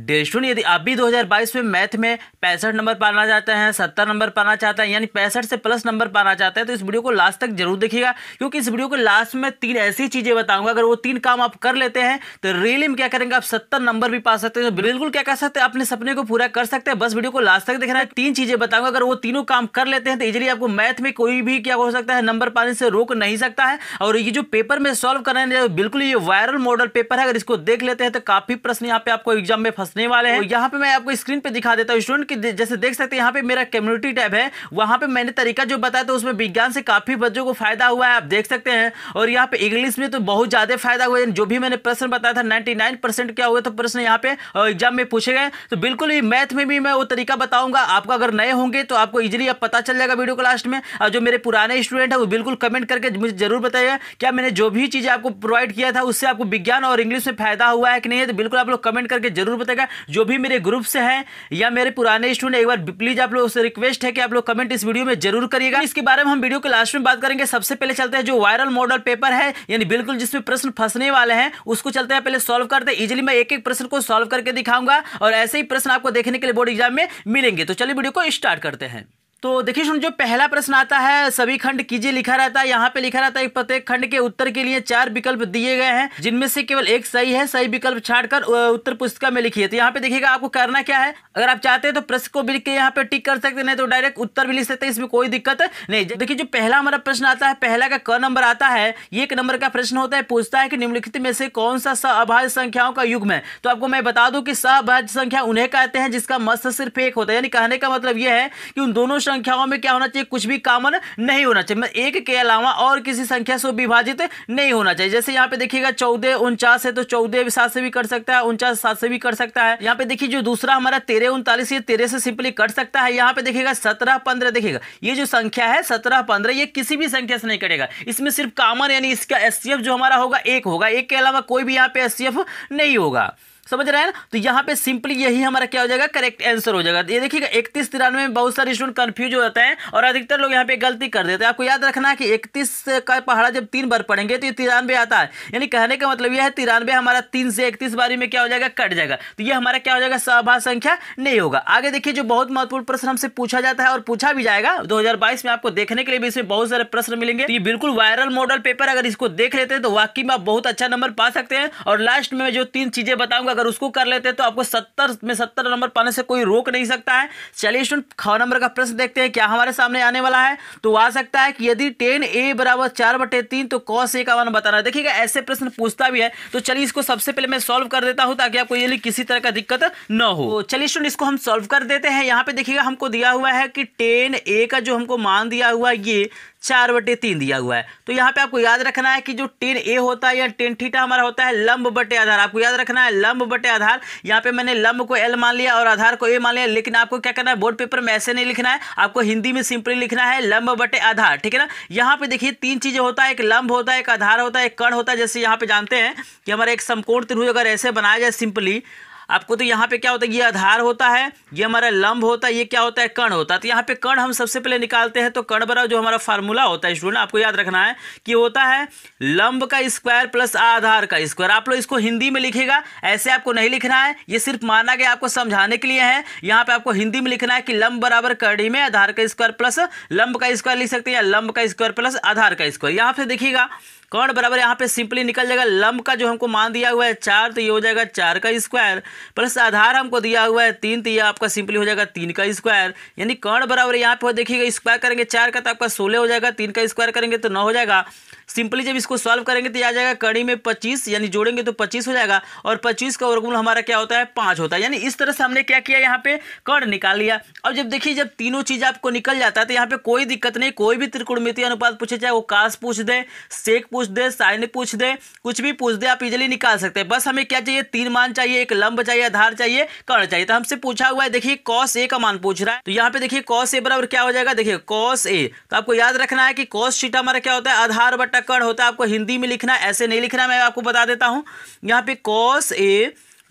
student यदि आप भी 2022 में मैथ में पैंसठ नंबर पाना चाहते हैं सत्तर नंबर पाना चाहते हैं यानी पैंसठ से प्लस नंबर पाना चाहते हैं तो इस वीडियो को लास्ट तक जरूर देखिएगा क्योंकि इस वीडियो के लास्ट में तीन ऐसी चीज़ें बताऊंगा अगर वो तीन काम आप कर लेते हैं तो रियली में क्या करेंगे आप सत्तर नंबर भी पा सकते हैं तो बिल्कुल क्या कर सकते हैं अपने सपने को पूरा कर सकते हैं बस वीडियो को लास्ट तक देखना है तीन चीज़ें बताऊंगा अगर वो तीनों काम कर लेते हैं तो इजिली आपको मैथ में कोई भी क्या हो सकता है नंबर पाने से रोक नहीं सकता है और ये जो पेपर में सॉल्व करें बिल्कुल ये वायरल मॉडल पेपर है अगर इसको देख लेते हैं तो काफ़ी प्रश्न यहाँ पे आपको एग्जाम में फंसने वाले हैं तो यहाँ पे मैं आपको स्क्रीन पे दिखा देता हूँ स्टूडेंट की जैसे देख सकते हैं यहाँ पे मेरा कम्युनिटी टैब है वहाँ पे मैंने तरीका जो बताया था उसमें विज्ञान से काफ़ी बच्चों को फायदा हुआ है आप देख सकते हैं और यहाँ पे इंग्लिश में तो बहुत ज़्यादा फायदा हुआ है जो भी मैंने प्रश्न बताया था नाइन्टी क्या हुआ तो प्रश्न यहाँ पे एग्जाम में पूछे गए तो बिल्कुल ही मैथ में भी मैं वो तरीका बताऊंगा आपको अगर नए होंगे तो आपको इजिली अब पता चल जाएगा वीडियो को लास्ट में और जो मेरे पुराने स्टूडेंट है वो बिल्कुल कमेंट करके मुझे जरूर बताइए क्या मैंने जो भी चीज़ें आपको प्रोवाइड किया था उससे आपको विज्ञान और इंग्लिश में फायदा हुआ है कि नहीं है तो बिल्कुल आप लोग कमेंट करके जरूर बताइए जाएगा जो भी मेरे ग्रुप से हैं या मेरे पुराने स्टूडेंट एक बार प्लीज़ आप लोगों से रिक्वेस्ट है कि आप लोग कमेंट इस वीडियो में जरूर करिएगा इसके बारे में हम वीडियो के लास्ट में बात करेंगे सबसे पहले चलते हैं जो वायरल मॉडल पेपर है यानी बिल्कुल जिसमें प्रश्न फंसने वाले हैं उसको चलते हैं पहले सॉल्व करते हैं इजिली मैं एक एक प्रश्न को सॉल्व करके दिखाऊंगा और ऐसे ही प्रश्न आपको देखने के लिए बोर्ड एग्जाम में मिलेंगे तो चलिए वीडियो को स्टार्ट करते हैं तो देखिए सुन जो पहला प्रश्न आता है सभी खंड कीजिए लिखा रहता है यहाँ पे लिखा रहता है प्रत्येक खंड के उत्तर के लिए चार विकल्प दिए गए हैं जिनमें से केवल एक सही है सही विकल्प छाड़कर उत्तर पुस्तिका में लिखिए तो यहाँ पे देखिएगा आपको करना क्या है अगर आप चाहते हैं तो प्रश्न को भी यहाँ पे टिक कर सकते नहीं तो डायरेक्ट उत्तर भी लिख सकते इसमें कोई दिक्कत नहीं देखिए जो पहला हमारा प्रश्न आता है पहला का क नंबर आता है ये एक नंबर का प्रश्न होता है पूछता है कि निम्नलिखित में से कौन सा सअभाज्य संख्याओं का युग में तो आपको मैं बता दू की सअभाज्य संख्या उन्हें कहते हैं जिसका मत सिर्फ एक होता है यानी कहने का मतलब यह है कि उन दोनों संख्याओं में क्या होना चाहिए कुछ भी कॉमन नहीं होना चाहिए मतलब एक के अलावा और किसी संख्या से विभाजित नहीं होना चाहिए जैसे यहाँ पे देखिएगा चौदह उनचास है तो चौदह सात से भी कर सकता है उनचास सात से भी कर सकता है यहाँ पे देखिए जो दूसरा हमारा तेरह उनतालीस ये तेरह से सिंपली कट सकता है यहाँ पे देखिएगा सत्रह पंद्रह देखिएगा ये जो संख्या है सत्रह पंद्रह ये किसी भी संख्या से नहीं कटेगा इसमें सिर्फ कॉमन यानी इसका एस जो हमारा होगा एक होगा एक के अलावा कोई भी यहाँ पे एस नहीं होगा समझ रहे हैं ना तो यहाँ पे सिंपली यही हमारा क्या हो जाएगा करेक्ट आंसर हो जाएगा ये देखिएगा इकतीस तिरानवे में बहुत सारे स्टूडेंट कन्फ्यूज हो जाते हैं और अधिकतर लोग यहाँ पे गलती कर देते हैं आपको याद रखना है कि इकतीस का पहाड़ा जब तीन बार पढ़ेंगे तो ये तिरानवे आता है यानी कहने का मतलब यह है तिरानवे हमारा तीन से इकतीस बारी में क्या हो जाएगा कट जाएगा तो ये हमारा क्या हो जाएगा सहभा संख्या नहीं होगा आगे देखिए जो बहुत महत्वपूर्ण प्रश्न हमसे पूछा जाता है और पूछा भी जाएगा दो में आपको देखने के लिए भी इसमें बहुत सारे प्रश्न मिलेंगे तो ये बिल्कुल वायरल मॉडल पेपर अगर इसको देख लेते हैं तो वाकई में आप बहुत अच्छा नंबर पा सकते हैं और लास्ट में जो तीन चीजें बताऊंगा अगर उसको कर लेते हैं तो आपको सत्तर में सत्तर नंबर पाने से कोई रोक नहीं सकता है चलिए स्टूडेंट ख नंबर का प्रश्न देखते हैं क्या हमारे सामने आने वाला है तो आ सकता है कि यदि टेन ए बराबर चार बटे तीन तो कौन से का मान बताना देखिएगा ऐसे प्रश्न पूछता भी है तो चलिए इसको सबसे पहले मैं सॉल्व कर देता हूँ ताकि आपको ये किसी तरह का दिक्कत न हो तो चलिए स्टूडेंट इसको हम सॉल्व कर देते हैं यहाँ पे देखिएगा हमको दिया हुआ है कि टेन ए का जो हमको मान दिया हुआ ये चार बटे तीन दिया हुआ है तो यहाँ पे आपको याद रखना है कि जो टेन ए होता है या टेन थीटा हमारा होता है लंब बटे आधार आपको याद रखना है लंब बटे आधार यहाँ पे मैंने लंब को एल मान लिया और आधार को ए मान लिया लेकिन आपको क्या करना है बोर्ड पेपर में ऐसे नहीं लिखना है आपको हिंदी में सिंपली लिखना है लंब बटे आधार ठीक है ना यहाँ पे देखिए तीन चीजें होता है एक लंब होता है एक आधार होता है एक कण होता है जैसे यहाँ पे जानते हैं कि हमारा एक समकोण त्रिभुज अगर ऐसे बनाया जाए सिंपली आपको तो यहाँ पे क्या होता है ये आधार होता है ये हमारा लंब होता है ये क्या होता है कण होता है तो यहाँ पे कण हम सबसे पहले निकालते हैं तो कण बराबर जो हमारा फार्मूला होता है स्टूडेंट आपको याद रखना है कि होता है लंब का स्क्वायर प्लस आधार का स्क्वायर आप लोग इसको हिंदी में लिखेगा ऐसे आपको नहीं लिखना है ये सिर्फ माना गया आपको समझाने के लिए है यहाँ पे आपको हिंदी में लिखना है कि लंब बराबर कड़ी में आधार का स्क्वायर प्लस लंब का स्क्वायर लिख सकते हैं या लंब का स्क्वायर प्लस आधार का स्क्वायर यहाँ पे देखिएगा कौन बराबर यहाँ पे सिंपली निकल जाएगा लंब का जो हमको मान दिया हुआ है चार तो ये हो जाएगा चार का स्क्वायर प्लस आधार हमको दिया हुआ है तीन तो ये आपका सिंपली हो जाएगा तीन का स्क्वायर यानी कौन बराबर यहाँ पे देखिएगा स्क्वायर करेंगे चार का तो आपका सोलह हो जाएगा तीन का स्क्वायर करेंगे तो नौ हो जाएगा सिंपली जब इसको सॉल्व करेंगे तो आ जाएगा कड़ी में पच्चीस यानी जोड़ेंगे तो पच्चीस हो जाएगा और पच्चीस का वर्गमूल हमारा क्या होता है पाँच होता है यानी इस तरह से हमने क्या किया यहाँ पे कर्ण निकाल लिया अब जब देखिए जब तीनों चीज़ आपको निकल जाता है तो यहाँ पे कोई दिक्कत नहीं कोई भी त्रिकोणमितीय अनुपात पूछे चाहे वो काश पूछ दे सेक पूछ दे साइन पूछ दे कुछ भी पूछ दे आप इजिली निकाल सकते हैं बस हमें क्या चाहिए तीन मान चाहिए एक लंब चाहिए आधार चाहिए कर्ण चाहिए तो हमसे पूछा हुआ है देखिए कॉस ए का मान पूछ रहा है तो यहाँ पे देखिए कॉस ए बराबर क्या हो जाएगा देखिए कॉस ए तो आपको याद रखना है कि कॉस शीटा हमारा क्या होता है आधार बटा कर्ण होता है आपको हिंदी में लिखना ऐसे नहीं लिखना मैं आपको बता देता हूँ यहाँ पे कॉस ए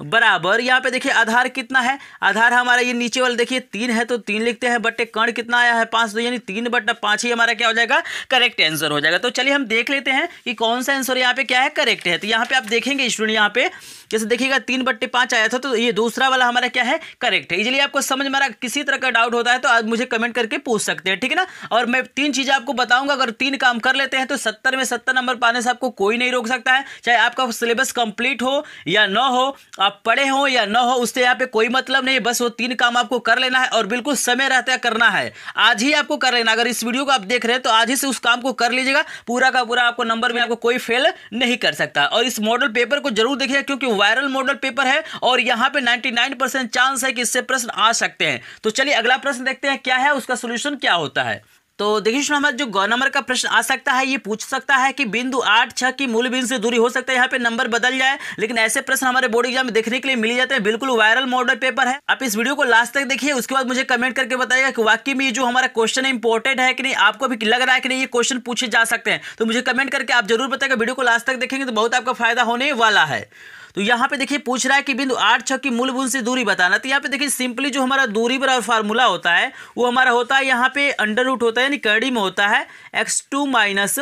बराबर यहाँ पे देखिए आधार कितना है आधार हमारा ये नीचे वाला देखिए तीन है तो तीन लिखते हैं बट्टे कर्ण कितना आया है पांच तो यानी तीन बट्टा पांच ही हमारा क्या हो जाएगा करेक्ट आंसर हो जाएगा तो चलिए हम देख लेते हैं कि कौन सा आंसर यहाँ पे क्या है करेक्ट है तो यहाँ पे आप देखेंगे स्टूडेंट यहाँ पे जैसे देखिएगा तीन बट्टे पांच आया था तो ये दूसरा वाला हमारा क्या है करेक्ट है इसलिए आपको समझ में आ किसी तरह का डाउट होता है तो आप मुझे कमेंट करके पूछ सकते हैं ठीक है ना और मैं तीन चीज़ें आपको बताऊंगा अगर तीन काम कर लेते हैं तो सत्तर में सत्तर नंबर पाने से आपको कोई नहीं रोक सकता है चाहे आपका सिलेबस कंप्लीट हो या ना हो आप पढ़े हो या न हो उससे यहाँ पे कोई मतलब नहीं बस वो तीन काम आपको कर लेना है और बिल्कुल समय रहता करना है आज ही आपको कर लेना अगर इस वीडियो को आप देख रहे हैं तो आज ही से उस काम को कर लीजिएगा पूरा का पूरा आपको नंबर में आपको कोई फेल नहीं कर सकता और इस मॉडल पेपर को जरूर देखिएगा क्योंकि वायरल मॉडल पेपर है और यहाँ पे नाइनटी चांस है कि इससे प्रश्न आ सकते हैं तो चलिए अगला प्रश्न देखते हैं क्या है उसका सोल्यूशन क्या होता है तो देखिए मोहम्मद जो गौ नंबर का प्रश्न आ सकता है ये पूछ सकता है कि बिंदु आठ छः की मूल बिंदु से दूरी हो सकता है यहाँ पे नंबर बदल जाए लेकिन ऐसे प्रश्न हमारे बोर्ड एग्जाम में देखने के लिए मिल जाते हैं बिल्कुल वायरल मॉडल पेपर है आप इस वीडियो को लास्ट तक देखिए उसके बाद मुझे कमेंट करके बताइएगा कि वाकई में जो हमारा क्वेश्चन है इंपॉर्टेंट है कि नहीं आपको भी लग रहा है कि नहीं ये क्वेश्चन पूछे जा सकते हैं तो मुझे कमेंट करके आप जरूर बताएगा वीडियो को लास्ट तक देखेंगे तो बहुत आपका फायदा होने वाला है तो यहाँ पे देखिए पूछ रहा है कि बिंदु आठ छः की मूलभूत से दूरी बताना तो यहाँ पे देखिए सिंपली जो हमारा दूरी बराबर फार्मूला होता है वो हमारा होता है यहाँ पे अंडर रूट होता है यानी कर्डी में होता है x two minus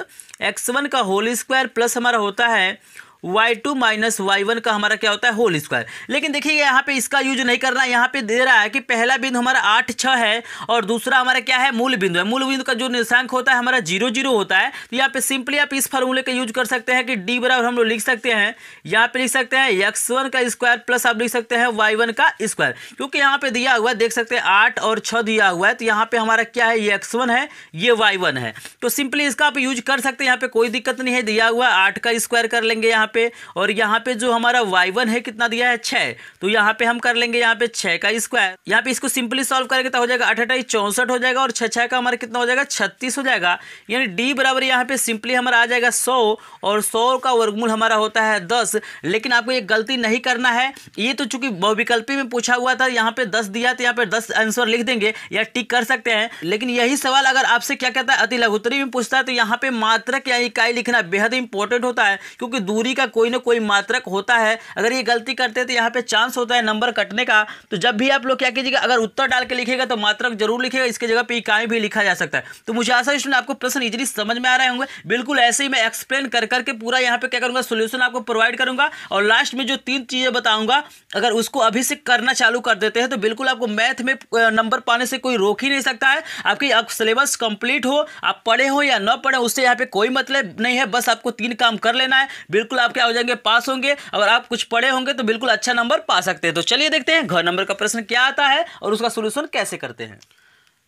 x one का होल स्क्वायर प्लस हमारा होता है y2 to minus Y one का हमारा क्या होता है होल स्क्वायर लेकिन देखिए यहाँ पे इसका यूज नहीं करना यहाँ पे दे रहा है कि पहला बिंदु हमारा आठ छः है और दूसरा हमारा क्या है मूल बिंदु है मूल बिंदु का जो निशांक होता है हमारा जीरो जीरो होता है तो यहाँ पे सिंपली आप इस फॉर्मूले का यूज कर सकते हैं कि डी बराबर हम लोग लिख सकते हैं यहाँ पे लिख सकते हैं एक्स वन का स्क्वायर प्लस आप लिख सकते हैं वाई वन का स्क्वायर क्योंकि यहाँ पे दिया हुआ है देख सकते हैं आठ और छः दिया हुआ है तो यहाँ पे हमारा क्या है ये एक्स वन है ये वाई वन है तो सिंपली इसका आप यूज कर सकते हैं यहाँ पे कोई दिक्कत नहीं है दिया हुआ आठ का स्क्वायर कर लेंगे यहाँ पे और यहाँ पे जो हमारा वाई वन है कितना दिया है छः तो यहाँ पे हम कर लेंगे यहाँ पे छः का स्क्वायर यहाँ पे इसको सिंपली सॉल्व करेंगे तो हो जाएगा अठ अठाई चौंसठ हो जाएगा और छः छः का हमारा कितना हो जाएगा छत्तीस हो जाएगा यानी डी बराबर यहाँ पे सिंपली हमारा आ जाएगा सौ और सौ का वर्गमूल हमारा होता है दस लेकिन आपको ये गलती नहीं करना है ये तो चूंकि बहुविकल्पी में पूछा हुआ था यहाँ पे दस दिया तो यहाँ पे दस आंसर लिख देंगे या टिक कर सकते हैं लेकिन यही सवाल अगर आपसे क्या कहता है अति लघुतरी में पूछता है तो यहाँ पे मात्रक या इकाई लिखना बेहद इंपॉर्टेंट होता है क्योंकि दूरी का कोई ना कोई मात्रक होता है अगर ये गलती करते हैं तो यहाँ पे चांस होता है नंबर कटने का तो जब भी आप लोग क्या कीजिएगा अगर उत्तर डाल के लिखेगा तो मात्रक जरूर लिखेगा इसके जगह पर इकाई भी लिखा जा सकता है तो मुझे आशा है आपको प्रश्न इजिली समझ में आ रहे होंगे बिल्कुल ऐसे ही मैं एक्सप्लेन कर करके पूरा यहाँ पे क्या करूँगा सोल्यूशन आपको प्रोवाइड करूंगा और लास्ट में जो तीन चीज़ें बताऊँगा अगर उसको अभी से करना चालू कर देते हैं तो बिल्कुल आपको मैथ में नंबर पाने से कोई रोक ही नहीं सकता है आपकी आप सिलेबस कंप्लीट हो आप पढ़े हो या ना पढ़े उससे यहाँ पे कोई मतलब नहीं है बस आपको तीन काम कर लेना है बिल्कुल आप क्या हो जाएंगे पास होंगे अगर आप कुछ पढ़े होंगे तो बिल्कुल अच्छा नंबर पा सकते हैं तो चलिए देखते हैं घर नंबर का प्रश्न क्या आता है और उसका सोल्यूशन कैसे करते हैं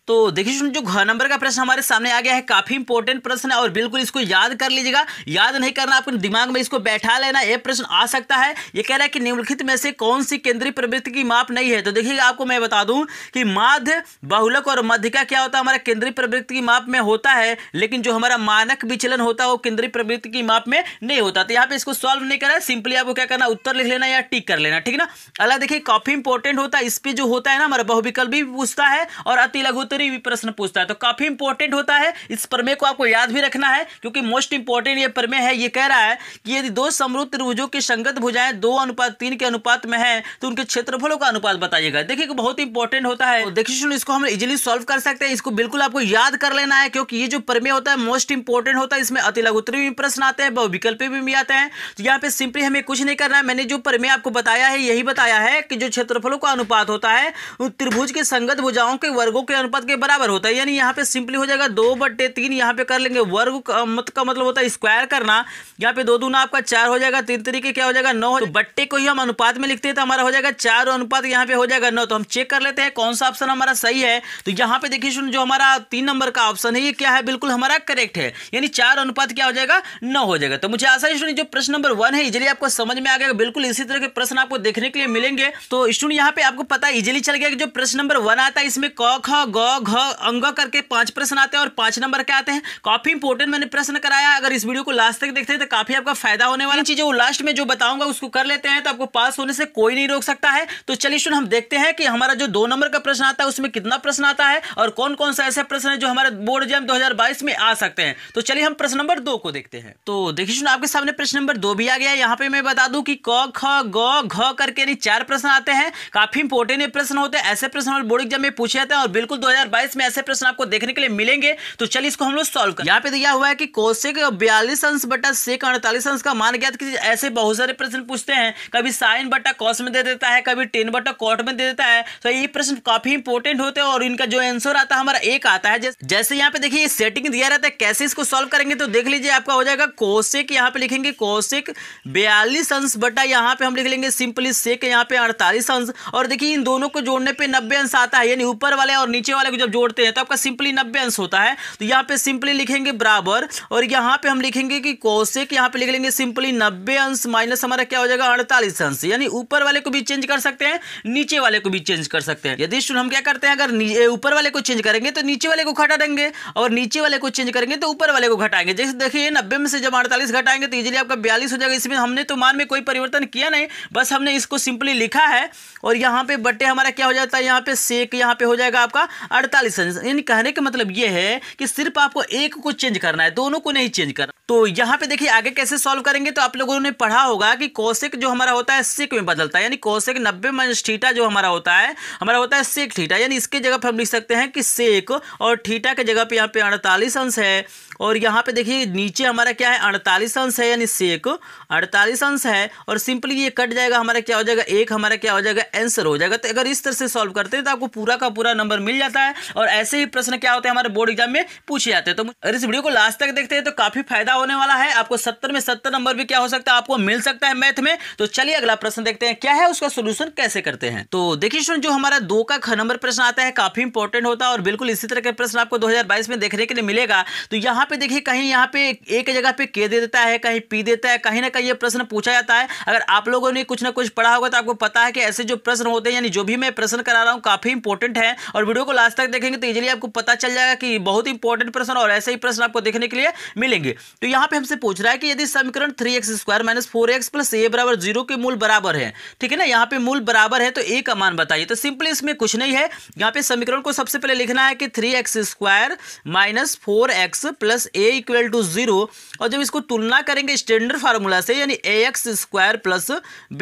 तो देखिए जो घ नंबर का प्रश्न हमारे सामने आ गया है काफ़ी इंपॉर्टेंट प्रश्न है और बिल्कुल इसको याद कर लीजिएगा याद नहीं करना आपके दिमाग में इसको बैठा लेना यह प्रश्न आ सकता है यह कह रहा है कि निम्नलिखित में से कौन सी केंद्रीय प्रवृत्ति की माप नहीं है तो देखिए आपको मैं बता दूं कि माध्य बहुलक और मध्यिका क्या होता है हमारा केंद्रीय प्रवृत्ति की माप में होता है लेकिन जो हमारा मानक विचलन होता है वो केंद्रीय प्रवृत्ति की माप में नहीं होता तो यहाँ पे इसको सॉल्व नहीं करना सिंपली आपको क्या करना उत्तर लिख लेना या टिक कर लेना ठीक ना अगला देखिए काफ़ी इंपॉर्टेंट होता है इस पर जो होता है ना हमारा बहुविकल्प भी पूछता है और अति लघुत्तर तो उत्तरी भी प्रश्न पूछता है तो काफ़ी इंपॉर्टेंट होता है इस प्रमेय को आपको याद भी रखना है क्योंकि मोस्ट इंपॉर्टेंट ये प्रमेय है ये कह रहा है कि यदि दो समृद्ध त्रिभुजों की संगत भुजाएं दो अनुपात तीन के अनुपात में है तो उनके क्षेत्रफलों का अनुपात बताइएगा देखिए बहुत इंपॉर्टेंट होता है देखिए सुनो इसको हम इजिली सॉल्व कर सकते हैं इसको बिल्कुल आपको याद कर लेना है क्योंकि ये जो प्रमेय होता है मोस्ट इंपॉर्टेंट होता है इसमें अति लघुतरी भी प्रश्न आते हैं बहुविकल्पी भी आते हैं तो यहाँ पे सिंपली हमें कुछ नहीं करना है मैंने जो प्रमेय आपको बताया है यही बताया है कि जो क्षेत्रफलों का अनुपात होता है त्रिभुज के संगत भुजाओं के वर्गों के अनुपात के बराबर होता है यानी यहाँ पे सिंपली हो जाएगा दो बट्टे तीन यहाँ पे कर लेंगे वर्ग मत का मतलब होता है स्क्वायर करना यहाँ पे दो दूना आपका चार हो जाएगा तीन तरीके क्या हो जाएगा नौ तो बट्टे को ही हम अनुपात में लिखते हैं तो हमारा हो जाएगा चार अनुपात यहाँ पे हो जाएगा नौ तो हम चेक कर लेते हैं कौन सा ऑप्शन हमारा सही है तो यहाँ पे देखिए जो हमारा तीन नंबर का ऑप्शन है ये क्या है बिल्कुल हमारा करेक्ट है यानी चार अनुपात क्या हो जाएगा नौ हो जाएगा तो मुझे आशा है जो प्रश्न नंबर वन है इजिली आपको समझ में आ गया बिल्कुल इसी तरह के प्रश्न आपको देखने के लिए मिलेंगे तो स्टूडेंट यहाँ पे आपको पता इजिली चल गया कि जो प्रश्न नंबर वन आता है इसमें क ख ग घ अंग करके पांच प्रश्न आते हैं और पांच नंबर के आते हैं काफी इंपोर्टेंट मैंने प्रश्न कराया अगर इस वीडियो को लास्ट तक देखते हैं तो काफी आपका फायदा होने वाली चीजें लास्ट में जो बताऊंगा उसको कर लेते हैं तो आपको पास होने से कोई नहीं रोक सकता है तो चलिए सुन हम देखते हैं कि हमारा जो दो नंबर का प्रश्न आता है उसमें कितना प्रश्न आता है और कौन कौन सा ऐसे प्रश्न है जो हमारे बोर्ड एग्जाम दो में आ सकते हैं तो चलिए हम प्रश्न नंबर दो को देखते हैं तो देखिए सुन आपके सामने प्रश्न नंबर दो भी आ गया यहाँ पे मैं बता दू की क ख घ करके चार प्रश्न आते हैं काफी इंपोर्टेंट प्रश्न होते हैं ऐसे प्रश्न बोर्ड एग्जाम में पूछे जाते हैं और बिल्कुल दो 2022 में ऐसे प्रश्न आपको देखने के लिए मिलेंगे तो चलिए इसको हम लोग सॉल्व कर यहाँ पे दिया हुआ है कि कोशिक बयालीस अंश बटा सेक अड़तालीस अंश का मान ज्ञात किसी ऐसे बहुत सारे प्रश्न पूछते हैं कभी साइन बटा कॉस में दे देता है कभी टेन बटा कॉट में दे देता है तो ये प्रश्न काफी इंपोर्टेंट होते हैं और इनका जो आंसर आता है हमारा एक आता है जैसे यहाँ पे देखिए सेटिंग दिया रहता है कैसे इसको सॉल्व करेंगे तो देख लीजिए आपका हो जाएगा कोशिक यहाँ पे लिखेंगे कोशिक बयालीस अंश बटा यहाँ पे हम लिख लेंगे सिंपली सेक यहाँ पे अड़तालीस अंश और देखिए इन दोनों को जोड़ने पे नब्बे अंश आता है यानी ऊपर वाले और नीचे वाले को जब जोड़ते हैं तो आपका सिंपली नब्बे अंश होता है तो यहाँ पे सिंपली लिखेंगे बराबर और यहाँ पे हम लिखेंगे कि कौशिक यहाँ पे लिख लेंगे सिंपली नब्बे अंश माइनस हमारा क्या हो जाएगा अड़तालीस अंश यानी ऊपर वाले को भी चेंज कर सकते हैं नीचे वाले को भी चेंज कर सकते हैं यदि हम क्या करते हैं अगर ऊपर वाले को चेंज करेंगे तो नीचे वाले को घटा देंगे और नीचे वाले को चेंज करेंगे तो ऊपर वाले को घटाएंगे जैसे देखिए नब्बे में से जब अड़तालीस घटाएंगे तो इजिली आपका बयालीस हो जाएगा इसमें हमने तो मान में कोई परिवर्तन किया नहीं बस हमने इसको सिंपली लिखा है और यहाँ पे बटे हमारा क्या हो जाता है यहाँ पे सेक यहाँ पे हो जाएगा आपका अड़तालीस यानी कहने का मतलब यह है कि सिर्फ आपको एक को चेंज करना है दोनों को नहीं चेंज करना तो यहाँ पे देखिए आगे कैसे सॉल्व करेंगे तो आप लोगों ने पढ़ा होगा कि कौशिक जो हमारा होता है सिक में बदलता है यानी कौशिक नब्बे माइनस ठीटा जो हमारा होता है हमारा होता है सिक ठीटा यानी इसके जगह पर हम लिख सकते हैं कि सेक और ठीटा के जगह पे यहाँ पे अड़तालीस अंश है और यहाँ पे देखिए नीचे हमारा क्या है अड़तालीस अंश है यानी सेक अड़तालीस अंश है और सिंपली ये कट जाएगा हमारा क्या हो जाएगा एक हमारा क्या हो जाएगा आंसर हो जाएगा तो अगर इस तरह से सॉल्व करते हैं तो आपको पूरा का पूरा नंबर मिल जाता है और ऐसे ही प्रश्न क्या होते हैं हमारे बोर्ड एग्जाम में पूछे जाते हैं तो अगर इस वीडियो को लास्ट तक देखते हैं तो काफ़ी फायदा क्या होने वाला है आपको सत्तर में सत्तर नंबर भी क्या हो सकता है आपको मिल सकता है मैथ में तो चलिए अगला प्रश्न देखते हैं क्या है उसका सोल्यूशन कैसे करते हैं तो देखिए जो हमारा दो का ख नंबर प्रश्न आता है काफी इंपॉर्टेंट होता है और बिल्कुल इसी तरह के प्रश्न आपको दो में देखने के लिए मिलेगा तो यहाँ पे देखिए कहीं यहाँ पे एक जगह पे के दे देता है कहीं पी देता है कहीं ना कहीं ये प्रश्न पूछा जाता है अगर आप लोगों ने कुछ ना कुछ पढ़ा होगा तो आपको पता है कि ऐसे जो प्रश्न होते हैं यानी जो भी मैं प्रश्न करा रहा हूँ काफी इंपॉर्टेंट है और वीडियो को लास्ट तक देखेंगे तो इजिली आपको पता चल जाएगा कि बहुत इंपॉर्टेंट प्रश्न और ऐसे ही प्रश्न आपको देखने के लिए मिलेंगे तो तो यहाँ पे हमसे पूछ रहा है कि यदि समीकरण three x square minus four x plus a बराबर जीरो के मूल बराबर है ठीक है ना यहाँ पे मूल बराबर है तो ए का मान बताइए तो सिंपली इसमें कुछ नहीं है यहाँ पे समीकरण को सबसे पहले लिखना है कि three x square minus four x plus a equal to zero और जब इसको तुलना करेंगे स्टैंडर्ड फार्मूला से यानी a x square plus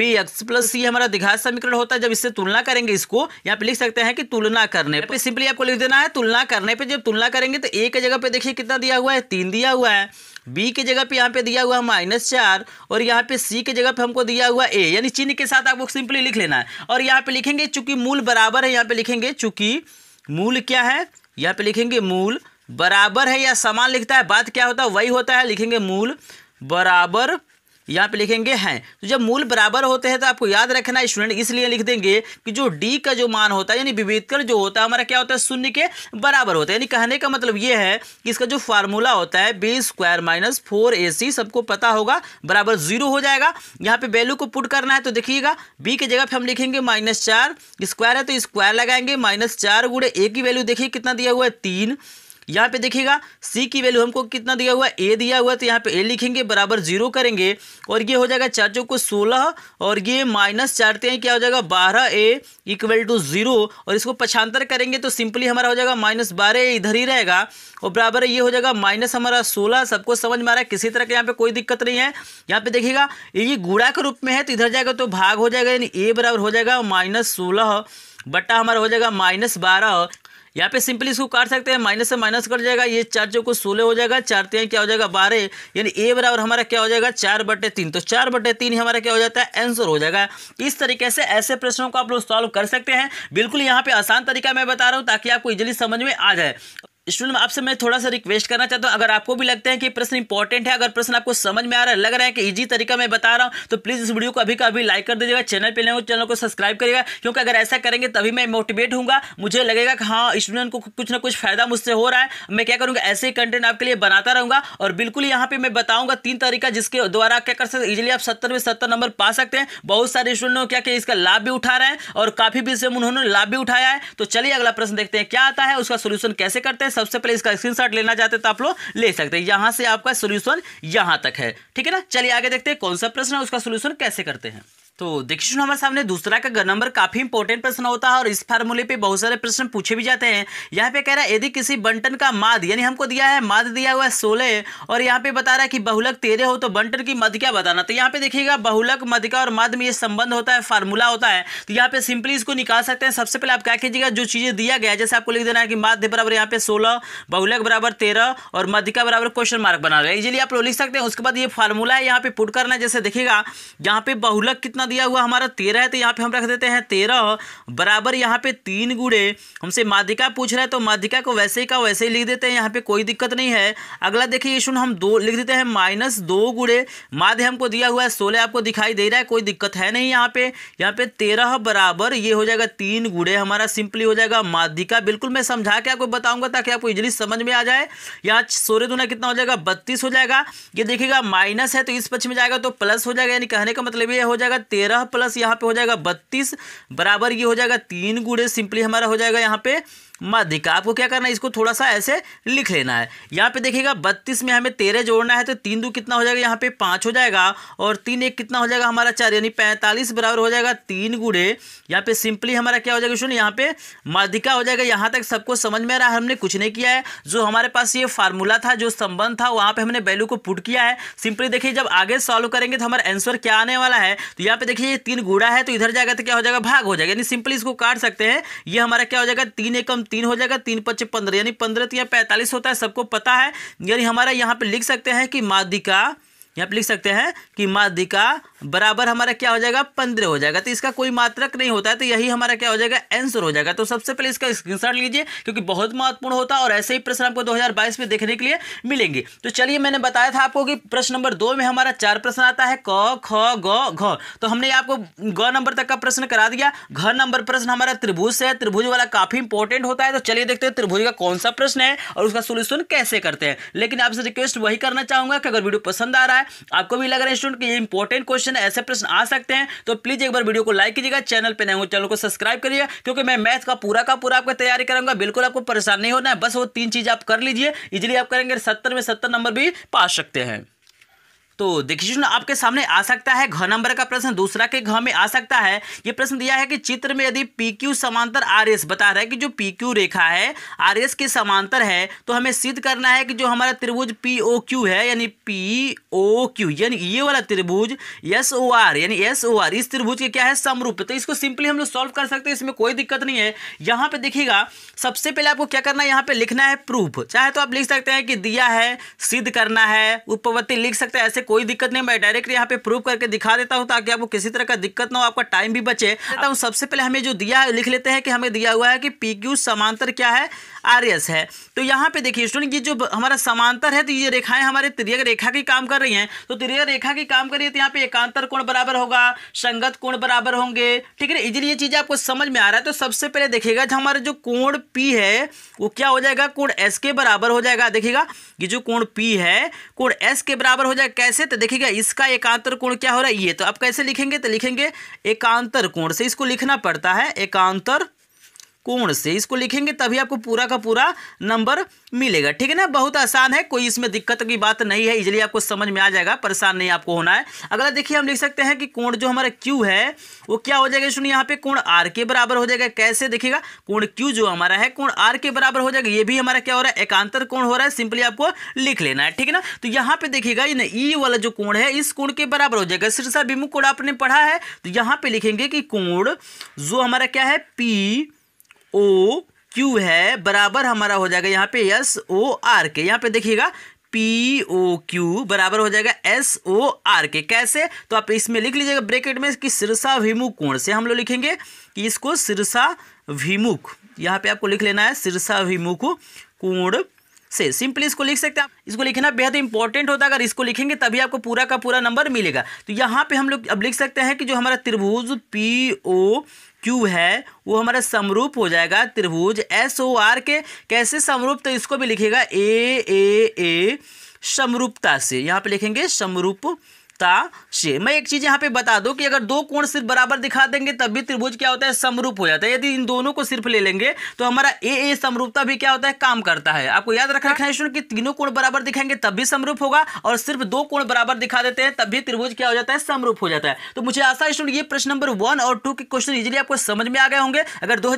b x plus c हमारा दिघात समीकरण होता है जब इससे तुलना करेंगे इसको यहाँ पे लिख सकते हैं कि तुलना करने पर सिंपली आपको लिख देना है तुलना करने पर जब तुलना करेंगे तो ए की जगह पर देखिए कितना दिया हुआ है तीन दिया हुआ है बी के जगह पे यहाँ पे दिया हुआ माइनस चार और यहाँ पे सी के जगह पे हमको दिया हुआ ए यानी चिन्ह के साथ आपको सिंपली लिख लेना है और यहाँ पे लिखेंगे चूंकि मूल बराबर है यहाँ पे लिखेंगे चूंकि मूल क्या है यहाँ पे लिखेंगे मूल बराबर है या समान लिखता है बात क्या होता है वही होता है लिखेंगे मूल बराबर यहाँ पे लिखेंगे हैं तो जब मूल बराबर होते हैं तो आपको याद रखना स्टूडेंट इसलिए लिख देंगे कि जो डी का जो मान होता है यानी विभेदकर जो होता है हमारा क्या होता है शून्य के बराबर होता है यानी कहने का मतलब ये है कि इसका जो फार्मूला होता है b square minus four a c सबको पता होगा बराबर जीरो हो जाएगा यहाँ पे वैल्यू को पुट करना है तो देखिएगा बी की जगह पर हम लिखेंगे माइनस चार स्क्वायर है तो स्क्वायर लगाएंगे माइनस चार गुड़े ए की वैल्यू देखिए कितना दिया हुआ है तीन यहाँ पे देखिएगा सी की वैल्यू हमको कितना दिया हुआ ए दिया हुआ तो यहाँ पे ए लिखेंगे बराबर जीरो करेंगे और ये हो जाएगा चार को सोलह और ये माइनस चारते हैं क्या हो जाएगा बारह ए इक्वल टू जीरो और इसको पछांतर करेंगे तो सिंपली हमारा हो जाएगा माइनस बारह इधर ही रहेगा और बराबर ये हो जाएगा माइनस हमारा सोलह सबको समझ में आ रहा है किसी तरह का यहाँ पे कोई दिक्कत नहीं है यहाँ पे देखिएगा ये गुड़ा के रूप में है तो इधर जाएगा तो भाग हो जाएगा यानी ए बराबर हो जाएगा माइनस सोलह बट्टा हमारा हो जाएगा माइनस बारह यहाँ पे सिंपली इसको काट सकते हैं माइनस से माइनस कर जाएगा ये चार जो कुछ सोलह हो जाएगा चार तीन क्या हो जाएगा बारह यानी ए बराबर हमारा क्या हो जाएगा चार बटे तीन तो चार बटे तीन हमारा क्या हो जाता है आंसर हो जाएगा इस तरीके से ऐसे प्रश्नों को आप लोग सॉल्व कर सकते हैं बिल्कुल यहाँ पे आसान तरीका मैं बता रहा हूँ ताकि आपको इजिली समझ में आ जाए स्टूडेंट आपसे मैं थोड़ा सा रिक्वेस्ट करना चाहता हूँ अगर आपको भी लगता है कि प्रश्न इंपॉर्टेंट है अगर प्रश्न आपको समझ में आ रहा है लग रहा है कि इजी तरीका मैं बता रहा हूँ तो प्लीज़ इस वीडियो को अभी का अभी लाइक कर दीजिएगा चैनल पर लेंगे चैनल को सब्सक्राइब करिएगा क्योंकि अगर ऐसा करेंगे तभी मैं मोटिवेट हूँ मुझे लगेगा कि हाँ स्टूडेंट को कुछ ना कुछ फायदा मुझसे हो रहा है मैं क्या करूँगा ऐसे ही कंटेंट आपके लिए बनाता रहूँगा और बिल्कुल यहाँ पर मैं बताऊँगा तीन तरीका जिसके द्वारा क्या कर सकते इजिली आप सत्तर में सत्तर नंबर पा सकते हैं बहुत सारे स्टूडेंट क्या कि इसका लाभ भी उठा रहे हैं और काफ़ी विषय में उन्होंने लाभ भी उठाया है तो चलिए अगला प्रश्न देखते हैं क्या आता है उसका सोल्यूशन कैसे करते हैं सबसे पहले इसका स्क्रीनशॉट लेना चाहते तो आप लोग ले सकते हैं यहां से आपका सोल्यूशन यहां तक है ठीक है ना चलिए आगे देखते हैं कौन सा प्रश्न है उसका सोल्यूशन कैसे करते हैं तो देखिए हमारे सामने दूसरा का नंबर काफ़ी इंपॉर्टेंट प्रश्न होता है और इस फार्मूले पे बहुत सारे प्रश्न पूछे भी जाते हैं यहाँ पे कह रहा है यदि किसी बंटन का माद यानी हमको दिया है माद दिया हुआ है सोलह और यहाँ पे बता रहा है कि बहुलक तेरह हो तो बंटन की मध क्या बताना तो यहाँ पे देखिएगा बहुलक मधिका और माद में ये संबंध होता है फार्मूला होता है तो यहाँ पे सिंपली इसको निकाल सकते हैं सबसे पहले आप क्या कीजिएगा जो चीज़ें दिया गया जैसे आपको लिख देना है कि माध्य बराबर यहाँ पे सोलह बहुलक बराबर तेरह और मधिका बराबर क्वेश्चन मार्क बना रहे इजिली आप लोग लिख सकते हैं उसके बाद ये फार्मूला है यहाँ पे पुट करना जैसे देखिएगा यहाँ पे बहुलक कितना कितना दिया हुआ हमारा तेरह है तो यहाँ पे हम रख देते हैं तेरह बराबर यहाँ पे तीन गुड़े हमसे माध्यिका पूछ रहा है तो माध्यिका को वैसे ही का वैसे ही लिख देते हैं यहाँ पे कोई दिक्कत नहीं है अगला देखिए इशून हम दो लिख देते हैं माइनस दो गुड़े माध्य हमको दिया हुआ है सोलह आपको दिखाई दे रहा है कोई दिक्कत है नहीं यहाँ पे यहाँ पे तेरह बराबर ये हो जाएगा तीन गुड़े हमारा सिंपली हो जाएगा माध्यिका बिल्कुल मैं समझा के आपको बताऊंगा ताकि आपको इजली समझ में आ जाए यहाँ सोलह दुना कितना हो जाएगा बत्तीस हो जाएगा ये देखिएगा माइनस है तो इस पक्ष में जाएगा तो प्लस हो जाएगा यानी कहने का मतलब ये हो जाएगा तेरह प्लस यहाँ पे हो जाएगा बत्तीस बराबर ये हो जाएगा तीन गुड़े सिंपली हमारा हो जाएगा यहाँ पे माध्यिका आपको क्या करना है इसको थोड़ा सा ऐसे लिख लेना है यहाँ पे देखिएगा बत्तीस में हमें तेरह जोड़ना है तो तीन दो कितना हो जाएगा यहाँ पे पाँच हो जाएगा और तीन एक कितना हो जाएगा हमारा चार यानी पैंतालीस बराबर हो जाएगा तीन गुड़े यहाँ पे सिंपली हमारा क्या हो जाएगा सुनिए यहाँ पे माध्यिका हो जाएगा यहाँ तक सबको समझ में आ रहा है हमने कुछ नहीं किया है जो हमारे पास ये फार्मूला था जो संबंध था वहाँ पर हमने वैल्यू को पुट किया है सिंपली देखिए जब आगे सॉल्व करेंगे तो हमारा आंसर क्या आने वाला है तो यहाँ पे देखिए ये तीन गुड़ा है तो इधर जाएगा तो क्या हो जाएगा भाग हो जाएगा यानी सिंपली इसको काट सकते हैं ये हमारा क्या हो जाएगा तीन एकम तीन हो जाएगा तीन पच्चीस पंद्रह यानी पंद्रह या पैंतालीस होता है सबको पता है यानी हमारा यहाँ पे लिख सकते हैं कि माध्यिका यहाँ पर लिख सकते हैं कि माध्यिका बराबर हमारा क्या हो जाएगा पंद्रह हो जाएगा तो इसका कोई मात्रक नहीं होता है तो यही हमारा क्या हो जाएगा आंसर हो जाएगा तो सबसे पहले इसका स्क्रीनशॉट लीजिए क्योंकि बहुत महत्वपूर्ण होता है और ऐसे ही प्रश्न आपको 2022 में देखने के लिए मिलेंगे तो चलिए मैंने बताया था आपको कि प्रश्न नंबर दो में हमारा चार प्रश्न आता है क ख ग घ तो हमने आपको ग नंबर तक का प्रश्न करा दिया घ नंबर प्रश्न हमारा त्रिभुज से है त्रिभुज वाला काफी इंपॉर्टेंट होता है तो चलिए देखते हैं त्रिभुज का कौन सा प्रश्न है और उसका सोल्यूशन कैसे करते हैं लेकिन आपसे रिक्वेस्ट वही करना चाहूंगा कि अगर वीडियो पसंद आ रहा है है आपको भी लग रहा है स्टूडेंट कि ये इंपॉर्टेंट क्वेश्चन ऐसे प्रश्न आ सकते हैं तो प्लीज एक बार वीडियो को लाइक कीजिएगा चैनल पर नहीं हो चैनल को सब्सक्राइब करिए क्योंकि मैं मैथ का पूरा का पूरा आपका तैयारी करूंगा बिल्कुल आपको परेशान नहीं होना है बस वो तीन चीज आप कर लीजिए इजिली आप करेंगे सत्तर में सत्तर नंबर भी पा सकते हैं तो देखिए आपके सामने आ सकता है घ नंबर का प्रश्न दूसरा के घ में आ सकता है ये प्रश्न दिया है कि चित्र में यदि पी क्यू समांतर आर एस बता रहा है कि जो पी क्यू रेखा है आर एस के समांतर है तो हमें सिद्ध करना है कि जो हमारा त्रिभुज पी ओ क्यू है यानी पी ओ क्यू यानी ये वाला त्रिभुज एस ओ आर यानी एस ओ आर इस त्रिभुज के क्या है समरूप तो इसको सिंपली हम लोग सॉल्व कर सकते हैं इसमें कोई दिक्कत नहीं है यहाँ पे देखिएगा सबसे पहले आपको क्या करना है यहाँ पे लिखना है प्रूफ चाहे तो आप लिख सकते हैं कि दिया है सिद्ध करना है उपवत्ति लिख सकते हैं ऐसे कोई दिक्कत नहीं मैं डायरेक्ट यहाँ पे प्रूव करके दिखा देता हूँ ताकि आपको किसी तरह का दिक्कत ना हो आपका टाइम भी बचे तो हूँ सबसे पहले हमें जो दिया है लिख लेते हैं कि हमें दिया हुआ है कि पी क्यू समांतर क्या है आर एस है तो यहाँ पे देखिए स्टूडेंट ये जो हमारा समांतर है तो ये रेखाएं हमारे त्रिय रेखा की काम कर रही हैं तो त्रिय रेखा की काम कर रही है तो यहाँ पे एकांतर कोण बराबर होगा संगत कोण बराबर होंगे ठीक है इसलिए ये चीज़ आपको समझ में आ रहा है तो सबसे पहले देखिएगा जो हमारा जो कोण पी है वो क्या हो जाएगा कोण एस के बराबर हो जाएगा देखिएगा ये जो कोण पी है कोण एस के बराबर हो जाएगा कैसे तो देखिएगा इसका एकांतर कोण क्या हो रहा है ये तो आप कैसे लिखेंगे तो लिखेंगे एकांतर कोण से इसको लिखना पड़ता है एकांतर कोण से इसको लिखेंगे तभी आपको पूरा का पूरा नंबर मिलेगा ठीक है ना बहुत आसान है कोई इसमें दिक्कत की बात नहीं है इजिली आपको समझ में आ जाएगा परेशान नहीं आपको होना है अगला देखिए हम लिख सकते हैं कि कोण जो हमारा क्यू है वो क्या हो जाएगा सुनिए यहाँ पे कोण आर के बराबर हो जाएगा कैसे देखिएगा कोण क्यू जो हमारा है कोण आर के बराबर हो जाएगा ये भी हमारा क्या हो रहा है एकांतर कोण हो रहा है सिंपली आपको लिख लेना है ठीक है ना तो यहाँ पे देखिएगा ये ई e वाला जो कोण है इस कोण के बराबर हो जाएगा सिरसा विमुख कोण आपने पढ़ा है तो यहाँ पे लिखेंगे कि कोण जो हमारा क्या है पी ओ क्यू है बराबर हमारा हो जाएगा यहाँ पे एस ओ आर के यहाँ पे देखिएगा पी ओ क्यू बराबर हो जाएगा एस ओ आर के कैसे तो आप इसमें लिख लीजिएगा ब्रैकेट में कि सिरसा विमुख कोण से हम लोग लिखेंगे कि इसको सिरसा विमुख यहाँ पे आपको लिख लेना है सिरसा विमुख कोण से सिंपली इसको लिख सकते हैं आप इसको लिखना बेहद इंपॉर्टेंट होता है अगर इसको लिखेंगे तभी आपको पूरा का पूरा नंबर मिलेगा तो यहाँ पे हम लोग अब लिख सकते हैं कि जो हमारा त्रिभुज पी ओ क्यूब है वो हमारा समरूप हो जाएगा त्रिभुज एस ओ आर के कैसे समरूप तो इसको भी लिखेगा ए ए ए समरूपता से यहाँ पे लिखेंगे समरूप ता से मैं एक चीज़ यहाँ पे बता दू कि अगर दो कोण सिर्फ बराबर दिखा देंगे तब भी त्रिभुज क्या होता है समरूप हो जाता है यदि इन दोनों को सिर्फ ले लेंगे तो हमारा ए ए समरूपता भी क्या होता है काम करता है आपको याद रखना है कि तीनों कोण बराबर दिखाएंगे तब भी समरूप होगा और सिर्फ दो कोण बराबर दिखा देते हैं तब भी त्रिभुज क्या हो जाता है समरूप हो जाता है तो मुझे आशा स्टूडेंट ये प्रश्न नंबर वन और टू के क्वेश्चन इजिली आपको समझ में आ गए होंगे अगर दो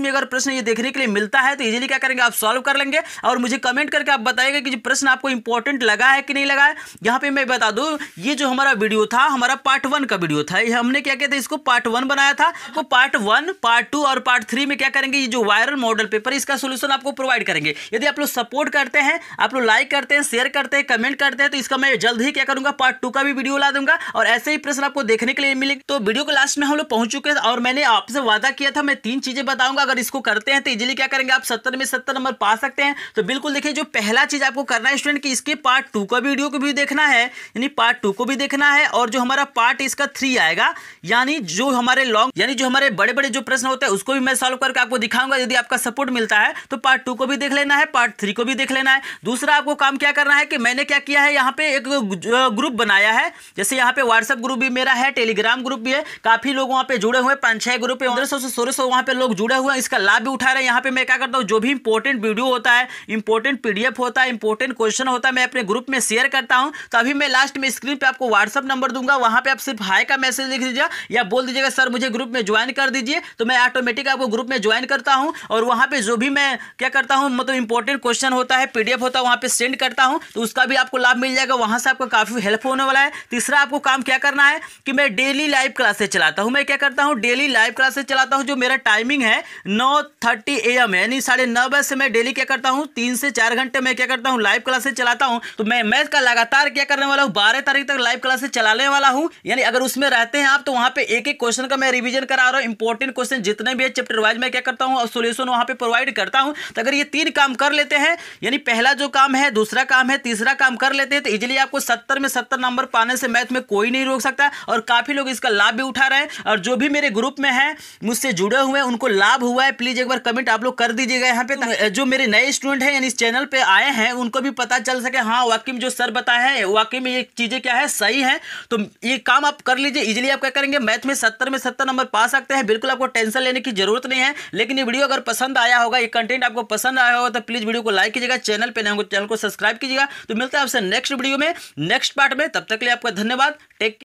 में अगर प्रश्न ये देखने के लिए मिलता है तो इजिली क्या करेंगे आप सॉल्व कर लेंगे और मुझे कमेंट करके आप बताएगा कि प्रश्न आपको इंपॉर्टेंट लगा है कि नहीं लगा है यहाँ पे मैं बता दू ये जो हमारा वीडियो था हमारा पार्ट वन का वीडियो था ये हमने क्या किया था इसको पार्ट वन बनाया था वो पार्ट वन पार्ट टू और पार्ट थ्री में क्या करेंगे ये जो वायरल मॉडल पेपर इसका सोल्यूशन आपको प्रोवाइड करेंगे यदि आप लोग सपोर्ट करते हैं आप लोग लाइक करते हैं शेयर करते हैं कमेंट करते हैं तो इसका मैं जल्द ही क्या करूंगा पार्ट टू का भी वीडियो ला दूंगा और ऐसे ही प्रश्न आपको देखने के लिए मिलेंगे तो वीडियो को लास्ट में हम लोग पहुंच चुके और मैंने आपसे वादा किया था मैं तीन चीजें बताऊंगा अगर इसको करते हैं तो इजिली क्या करेंगे आप सत्तर में सत्तर नंबर पा सकते हैं तो बिल्कुल देखिए जो पहला चीज आपको करना है स्टूडेंट की इसके पार्ट टू का वीडियो को भी देखना है यानी पार्ट टू को भी देखना है और जो हमारा पार्ट इसका थ्री आएगा यानी जो हमारे लॉन्ग यानी जो हमारे बड़े बड़े जो प्रश्न होते हैं उसको भी मैं सॉल्व करके आपको दिखाऊंगा यदि आपका सपोर्ट मिलता है तो पार्ट टू को भी देख लेना है पार्ट थ्री को भी देख लेना है दूसरा आपको काम क्या करना है कि मैंने क्या किया है यहाँ पे एक ग्रुप बनाया है जैसे यहाँ पे व्हाट्सअप ग्रुप भी मेरा है टेलीग्राम ग्रुप भी है काफी लोग वहाँ पे जुड़े हुए पांच छह ग्रुप है पंद्रह सौ से सोलह सौ वहाँ पे लोग जुड़े हुए हैं इसका लाभ भी उठा रहे हैं यहाँ पे मैं क्या करता हूँ जो भी इंपॉर्टेंट वीडियो होता है इंपॉर्टेंट पीडीएफ होता है इंपॉर्टेंट क्वेश्चन होता है मैं अपने ग्रुप में शेयर करता हूँ तो अभी मैं लास्ट में स्क्रीन पर आपको व्हाट्सअप नंबर दूंगा वहां पर आप सिर्फ हाई का मैसेज लिख दीजिए या बोल दीजिएगा सर मुझे ग्रुप में ज्वाइन कर दीजिए तो मैं ऑटोमेटिक आपको ग्रुप में ज्वाइन करता हूँ और वहां पर जो भी मैं क्या करता हूँ मतलब इंपॉर्टेंट क्वेश्चन होता है पी होता है वहां पर सेंड करता हूँ तो उसका भी आपको लाभ मिल जाएगा वहां से आपको काफ़ी हेल्प होने वाला है तीसरा आपको काम क्या करना है कि मैं डेली लाइव क्लासेस चलाता हूँ मैं क्या करता हूँ डेली लाइव क्लासेस चलाता हूँ जो मेरा टाइमिंग है नौ थर्टी ए एम यानी साढ़े नौ बजे से मैं डेली क्या करता हूँ तीन से चार घंटे मैं क्या करता हूँ लाइव क्लासेस चलाता हूँ तो मैं मैथ का लगातार क्या करने वाला हूँ बारह तारीख तक लाइव क्लास से चलाने वाला हूँ यानी अगर उसमें रहते हैं आप तो वहाँ पे एक एक क्वेश्चन का मैं रिवीजन करा रहा हूँ इंपॉर्टेंट क्वेश्चन जितने भी है चैप्टर वाइज मैं क्या करता हूँ और सोल्यूशन वहाँ पे प्रोवाइड करता हूँ तो अगर ये तीन काम कर लेते हैं यानी पहला जो काम है दूसरा काम है तीसरा काम कर लेते हैं तो इजिली आपको सत्तर में सत्तर नंबर पाने से मैथ में कोई नहीं रोक सकता और काफ़ी लोग इसका लाभ भी उठा रहे हैं और जो भी मेरे ग्रुप में है मुझसे जुड़े हुए हैं उनको लाभ हुआ है प्लीज़ एक बार कमेंट आप लोग कर दीजिएगा यहाँ पे तो जो मेरे नए स्टूडेंट हैं यानी इस चैनल पर आए हैं उनको भी पता चल सके हाँ वाकई जो सर बताया है वाकई में ये चीज़ें क्या है सही है तो ये काम आप कर लीजिए इजिली आप क्या करेंगे मैथ में सत्तर में सत्तर नंबर पा सकते हैं बिल्कुल आपको टेंशन लेने की जरूरत नहीं है लेकिन ये वीडियो अगर पसंद आया होगा ये कंटेंट आपको पसंद आया होगा तो प्लीज़ वीडियो को लाइक कीजिएगा चैनल पर नहीं चैनल को सब्सक्राइब कीजिएगा तो मिलते हैं आपसे नेक्स्ट वीडियो में नेक्स्ट पार्ट में तब तक के लिए आपका धन्यवाद टेक